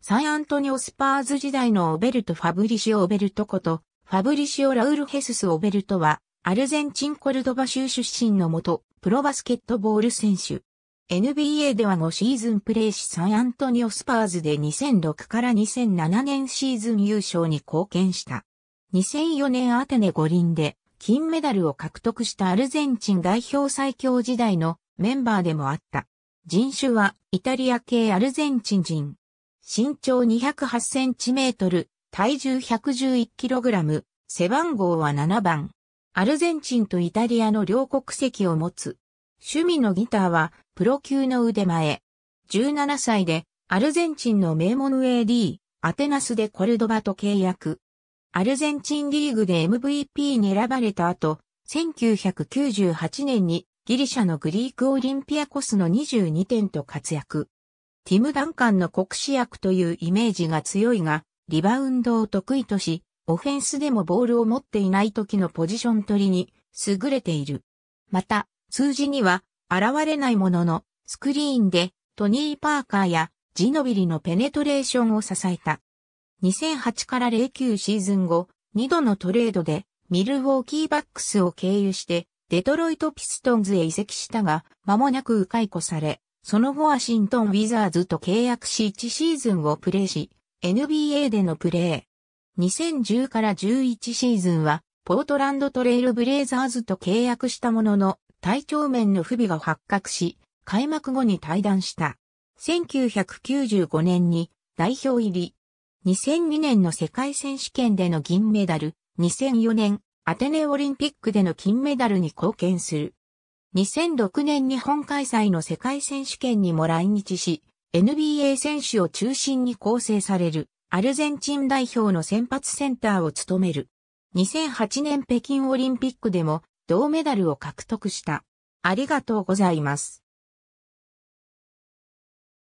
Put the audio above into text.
サンアントニオスパーズ時代のオベルト・ファブリシオ・オベルトこと、ファブリシオ・ラウル・ヘスス・オベルトは、アルゼンチン・コルドバ州出身のもと、プロバスケットボール選手。NBA では5シーズンプレーしサンアントニオスパーズで2006から2007年シーズン優勝に貢献した。2004年アテネ五輪で金メダルを獲得したアルゼンチン代表最強時代のメンバーでもあった。人種はイタリア系アルゼンチン人。身長208センチメートル、体重111キログラム、背番号は7番。アルゼンチンとイタリアの両国籍を持つ。趣味のギターは、プロ級の腕前。17歳で、アルゼンチンの名門 AD、アテナスでコルドバと契約。アルゼンチンリーグで MVP に選ばれた後、1998年にギリシャのグリークオリンピアコスの22点と活躍。ティム・ダンカンの国士役というイメージが強いが、リバウンドを得意とし、オフェンスでもボールを持っていない時のポジション取りに優れている。また、数字には現れないものの、スクリーンでトニー・パーカーやジノビリのペネトレーションを支えた。2008から09シーズン後、2度のトレードでミルウォーキーバックスを経由してデトロイト・ピストンズへ移籍したが、間もなく解雇され、その後ワシントン・ウィザーズと契約し1シーズンをプレーし、NBA でのプレー。2010から11シーズンは、ポートランドトレイルブレイザーズと契約したものの、体調面の不備が発覚し、開幕後に退団した。1995年に代表入り。2002年の世界選手権での銀メダル、2004年アテネオリンピックでの金メダルに貢献する。2006年日本開催の世界選手権にも来日し、NBA 選手を中心に構成されるアルゼンチン代表の先発センターを務める。2008年北京オリンピックでも銅メダルを獲得した。ありがとうございます。